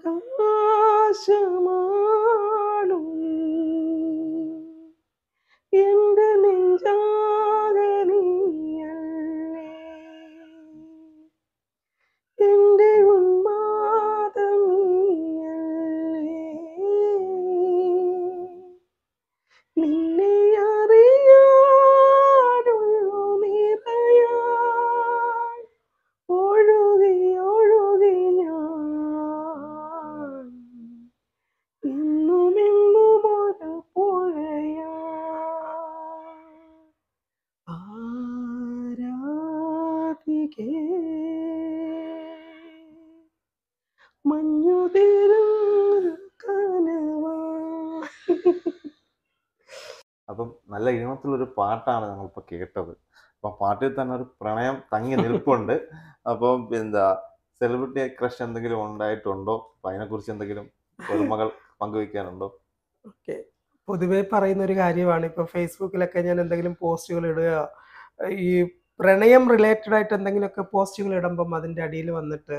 പ്രകാശമാണു എൻ്റെ നെഞ്ചാകനിയല്ലേ എൻ്റെ ഉന്മാദമിയല്ലേ നീ അപ്പം നല്ല ഈണത്തിലൊരു പാട്ടാണ് ഞങ്ങളിപ്പോൾ കേട്ടത് അപ്പം പാട്ടിൽ തന്നെ ഒരു പ്രണയം തങ്ങി നിൽപ്പുണ്ട് അപ്പം എന്താ സെലിബ്രിറ്റി ക്രഷ് എന്തെങ്കിലും ഉണ്ടായിട്ടുണ്ടോ അതിനെക്കുറിച്ച് എന്തെങ്കിലും മകൾ പങ്കുവയ്ക്കാനുണ്ടോ ഓക്കെ പൊതുവെ പറയുന്ന ഒരു കാര്യമാണ് ഇപ്പൊ ഫേസ്ബുക്കിലൊക്കെ ഞാൻ എന്തെങ്കിലും പോസ്റ്റുകൾ ഇടുക ഈ പ്രണയം റിലേറ്റഡ് ആയിട്ട് എന്തെങ്കിലുമൊക്കെ പോസ്റ്റുകൾ ഇടുമ്പം അതിൻ്റെ അടിയിൽ വന്നിട്ട്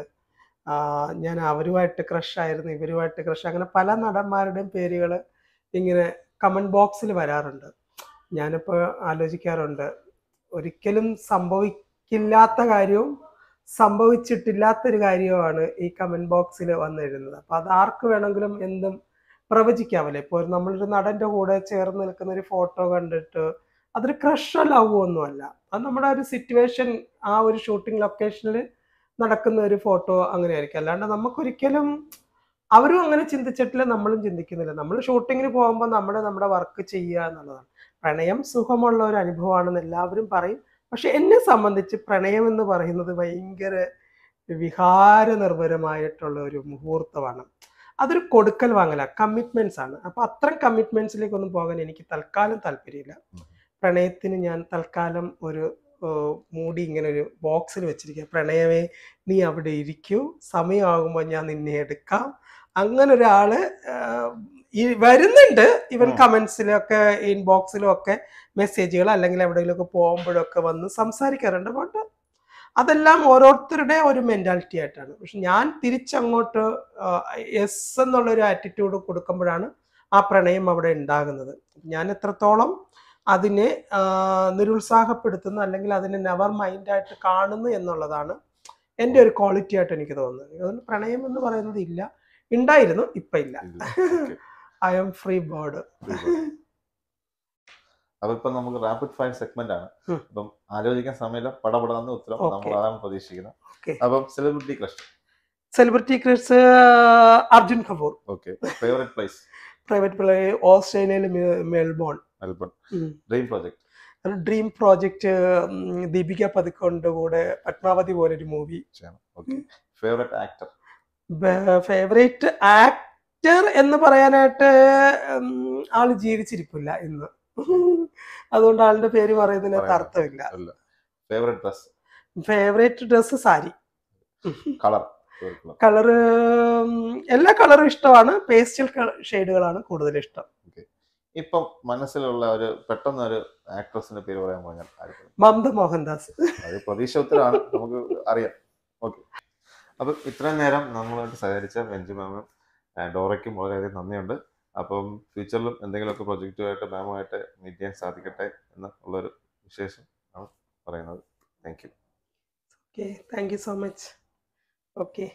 ഞാൻ അവരുമായിട്ട് ക്രഷായിരുന്നു ഇവരുമായിട്ട് ക്രഷ് അങ്ങനെ പല നടന്മാരുടെയും പേരുകൾ ഇങ്ങനെ കമൻറ്റ് ബോക്സിൽ വരാറുണ്ട് ഞാനിപ്പോൾ ആലോചിക്കാറുണ്ട് ഒരിക്കലും സംഭവിക്കില്ലാത്ത കാര്യവും സംഭവിച്ചിട്ടില്ലാത്തൊരു കാര്യവുമാണ് ഈ കമൻറ്റ് ബോക്സിൽ വന്നിരുന്നത് അപ്പോൾ അത് ആർക്ക് വേണമെങ്കിലും എന്തും പ്രവചിക്കാമല്ലോ ഇപ്പോൾ നമ്മളൊരു നടൻ്റെ കൂടെ ചേർന്ന് നിൽക്കുന്ന ഒരു ഫോട്ടോ കണ്ടിട്ട് അതൊരു ക്രഷ് ലവ് ഒന്നുമല്ല അത് നമ്മുടെ ഒരു സിറ്റുവേഷൻ ആ ഒരു ഷൂട്ടിംഗ് ലൊക്കേഷനിൽ നടക്കുന്ന ഒരു ഫോട്ടോ അങ്ങനെ ആയിരിക്കും അല്ലാണ്ട് നമുക്കൊരിക്കലും അവരും അങ്ങനെ ചിന്തിച്ചിട്ടില്ല നമ്മളും ചിന്തിക്കുന്നില്ല നമ്മൾ ഷൂട്ടിങ്ങിന് പോകുമ്പോൾ നമ്മൾ നമ്മുടെ വർക്ക് ചെയ്യുക എന്നുള്ളതാണ് പ്രണയം സുഖമുള്ള ഒരു അനുഭവമാണെന്ന് എല്ലാവരും പറയും പക്ഷെ എന്നെ സംബന്ധിച്ച് പ്രണയം എന്ന് പറയുന്നത് ഭയങ്കര നിർഭരമായിട്ടുള്ള ഒരു മുഹൂർത്തമാണ് അതൊരു കൊടുക്കൽ വാങ്ങല കമ്മിറ്റ്മെന്റ്സ് ആണ് അപ്പൊ അത്തരം കമ്മിറ്റ്മെന്റ്സിലേക്കൊന്നും പോകാൻ എനിക്ക് തൽക്കാലം താല്പര്യമില്ല പ്രണയത്തിന് ഞാൻ തൽക്കാലം ഒരു മൂടി ഇങ്ങനെ ഒരു ബോക്സിൽ വെച്ചിരിക്കുക പ്രണയമേ നീ അവിടെ ഇരിക്കൂ സമയമാകുമ്പോൾ ഞാൻ നിന്നെ എടുക്കാം അങ്ങനെ ഒരാള് ഈ വരുന്നുണ്ട് ഇവൻ കമന്റ്സിലൊക്കെ ഇൻബോക്സിലും ഒക്കെ മെസ്സേജുകൾ അല്ലെങ്കിൽ എവിടെയെങ്കിലുമൊക്കെ പോകുമ്പോഴൊക്കെ വന്ന് സംസാരിക്കാറുണ്ട് അതുകൊണ്ട് അതെല്ലാം ഓരോരുത്തരുടെ ഒരു മെൻറ്റാലിറ്റി ആയിട്ടാണ് പക്ഷെ ഞാൻ തിരിച്ചങ്ങോട്ട് എസ് എന്നുള്ളൊരു ആറ്റിറ്റ്യൂഡ് കൊടുക്കുമ്പോഴാണ് ആ പ്രണയം അവിടെ ഉണ്ടാകുന്നത് ഞാൻ എത്രത്തോളം അതിനെ നിരുത്സാഹപ്പെടുത്തുന്ന അല്ലെങ്കിൽ അതിനെ നെവർ മൈൻഡായിട്ട് കാണുന്നു എന്നുള്ളതാണ് എൻ്റെ ഒരു ക്വാളിറ്റി ആയിട്ട് എനിക്ക് തോന്നുന്നത് അതുകൊണ്ട് പ്രണയം എന്ന് പറയുന്നത് ഇല്ല ഉണ്ടായിരുന്നു ഇപ്പം ഇല്ല ഐ എം ഫ്രീ ബേർഡ് അപ്പൊ ഇപ്പൊ നമുക്ക് റാപ്പിഡ് ഫയർ സെഗ്മെന്റ് ആണ് അപ്പം ആലോചിക്കാൻ സമയമില്ല പടപടാന്ന് ഉത്തരം നമ്മളാണ് പ്രതീക്ഷിക്കുന്നത് അപ്പം celebrity crush celebrity crush Arjun Kapoor okay private place private play ഓസ്ട്രേലിയയിലെ മെൽബോൺ മെൽബൺ ഡ്രീം പ്രോജക്ട് ഒരു ഡ്രീം പ്രോജക്റ്റ് ദീപിക പതുക്കോണ്ട് കൂടെ പത്മാവതി പോലെ ഒരു movie favourite actor favourite actor എന്ന് പറയാനായിട്ട് ആള് ജീവിച്ചിരിപ്പില്ല ഇന്ന് അതുകൊണ്ട് ആളുടെ പേര് പറയുന്നതിനകത്ത് അർത്ഥമില്ല favourite dress favourite dress sari colour colour എല്ലാ കളറും ഇഷ്ടമാണ് പേസ്റ്റൽ ഷെയ്ഡുകളാണ് കൂടുതൽ ഇഷ്ടം ഇപ്പം മനസ്സിലുള്ള ഒരു പെട്ടെന്ന് ഒരു ആക്ട്രസിന്റെ പേര് പറയാൻ പറഞ്ഞാൽ മമത മോഹൻദാസ് അത് പ്രതീക്ഷ ഉത്തരമാണ് നമുക്ക് അറിയാം ഓക്കെ അപ്പം ഇത്രയും നേരം നമ്മളായിട്ട് സഹകരിച്ച ബെഞ്ചു മാമും ഡോറയ്ക്കും വളരെയധികം നന്ദിയുണ്ട് അപ്പം ഫ്യൂച്ചറിലും എന്തെങ്കിലുമൊക്കെ പ്രൊജക്റ്റുമായിട്ട് മാമുമായിട്ട് മീറ്റ് ചെയ്യാൻ സാധിക്കട്ടെ എന്ന് ഉള്ളൊരു വിശേഷം ആണ് പറയുന്നത് thank you okay thank you so much okay